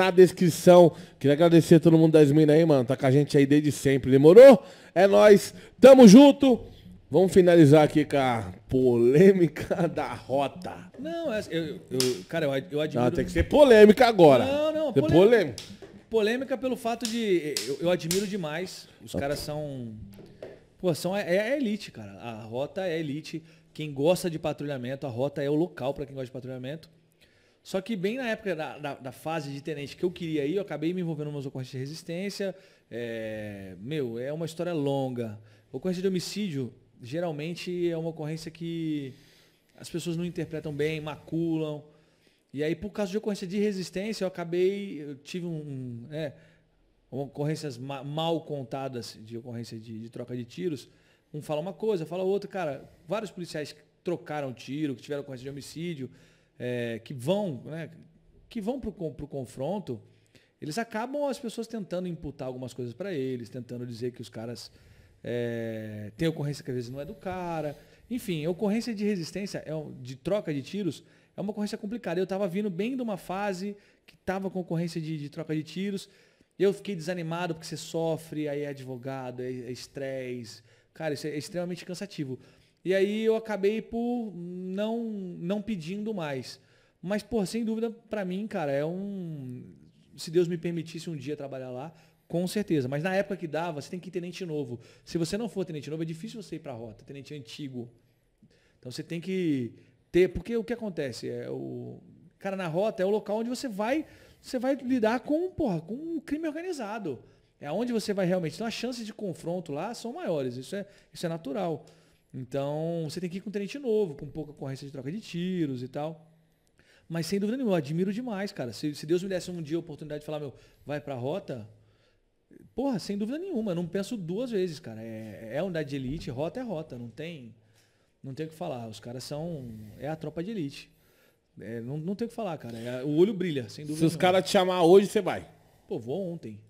na descrição. Queria agradecer a todo mundo das minas aí, mano. Tá com a gente aí desde sempre. Demorou? É nós. Tamo junto. Vamos finalizar aqui com a polêmica da rota. Não, é, eu, eu cara, eu, eu admiro... Não, tem que ser polêmica agora. Não, não, polêmica. polêmica. Polêmica pelo fato de... Eu, eu admiro demais. Os okay. caras são... Pô, são, é, é elite, cara. A rota é elite. Quem gosta de patrulhamento, a rota é o local para quem gosta de patrulhamento. Só que bem na época da, da, da, fase de tenente que eu queria ir, eu acabei me envolvendo nos ocorrências de resistência. É, meu, é uma história longa. Ocorrência de homicídio, geralmente, é uma ocorrência que as pessoas não interpretam bem, maculam. E aí, por causa de ocorrência de resistência, eu acabei. Eu tive um. É, ocorrências ma mal contadas de ocorrência de, de troca de tiros. Um fala uma coisa, fala outra. Cara, vários policiais trocaram tiro, que tiveram ocorrência de homicídio é, que vão, né, que vão para o confronto, eles acabam as pessoas tentando imputar algumas coisas para eles, tentando dizer que os caras é, têm ocorrência que às vezes não é do cara. Enfim, ocorrência de resistência, é de troca de tiros, é uma ocorrência complicada. Eu estava vindo bem de uma fase que estava com ocorrência de, de, troca de tiros. Eu fiquei desanimado porque você sofre, aí é advogado, é estresse, é Cara, isso é extremamente cansativo. E aí eu acabei por não, não pedindo mais. Mas, pô, sem dúvida, para mim, cara, é um. Se Deus me permitisse um dia trabalhar lá, com certeza. Mas na época que dava, você tem que ir tenente novo. Se você não for tenente novo, é difícil você ir para a rota, tenente antigo. Então você tem que ter. Porque o que acontece? É o. Cara, na rota é o local onde você vai. Você vai lidar com, porra, com o crime organizado. É onde você vai realmente. Então as chances de confronto lá são maiores. Isso é, isso é natural. Então você tem que ir com um tenente novo, com pouca corrente de troca de tiros e tal. Mas sem dúvida nenhuma, eu admiro demais, cara. Se, se Deus me desse um dia a oportunidade de falar, meu, vai pra rota, Porra, sem dúvida nenhuma, eu não penso duas vezes, cara. É, é unidade de elite, rota é rota, não tem não tem o que falar. Os caras são. É a tropa de elite. É, não, não tem o que falar, cara. É, o olho brilha, sem dúvida. Se os caras te chamar hoje, você vai. Pô, vou ontem.